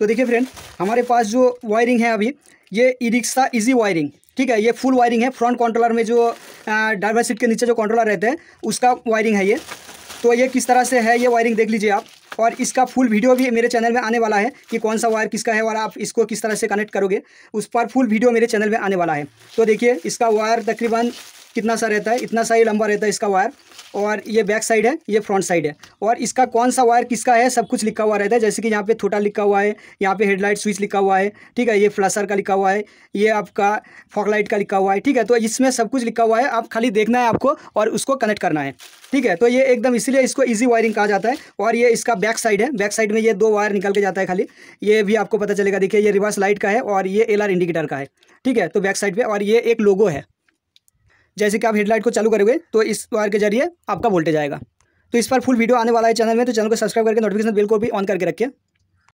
तो देखिए फ्रेंड हमारे पास जो वायरिंग है अभी ये ई रिक्शा इजी वायरिंग ठीक है ये फुल वायरिंग है फ्रंट कंट्रोलर में जो ड्राइवर सीट के नीचे जो कंट्रोलर रहते हैं उसका वायरिंग है ये तो ये किस तरह से है ये वायरिंग देख लीजिए आप और इसका फुल वीडियो भी मेरे चैनल में आने वाला है कि कौन सा वायर किसका है और आप इसको किस तरह से कनेक्ट करोगे उस पर फुल वीडियो मेरे चैनल में आने वाला है तो देखिए इसका वायर तकरीबन कितना सा रहता है इतना सा ही लंबा रहता है इसका वायर और ये बैक साइड है ये फ्रंट साइड है और इसका कौन सा वायर किसका है सब कुछ लिखा हुआ रहता है जैसे कि यहाँ पे थोटा लिखा हुआ है यहाँ पे हेडलाइट स्विच लिखा हुआ है ठीक है ये फ्लसर का लिखा हुआ है ये आपका फॉकलाइट का लिखा हुआ है ठीक है तो इसमें सब कुछ लिखा हुआ है आप खाली देखना है आपको और उसको कनेक्ट करना है ठीक है तो ये एकदम इसीलिए इसको ईजी वायरिंग कहा जाता है और ये इसका बैक साइड है बैक साइड में ये दो वायर निकल के जाता है खाली ये भी आपको पता चलेगा देखिए ये रिवर्स लाइट का है और ये एल इंडिकेटर का है ठीक है तो बैक साइड पर और ये एक लोगो है जैसे कि आप हेडलाइट को चालू करोगे तो इस वायर के जरिए आपका वोल्टेज आएगा तो इस पर फुल वीडियो आने वाला है चैनल में तो चैनल को सब्सक्राइब करके नोटिफिकेशन बिल को भी ऑन करके रखिए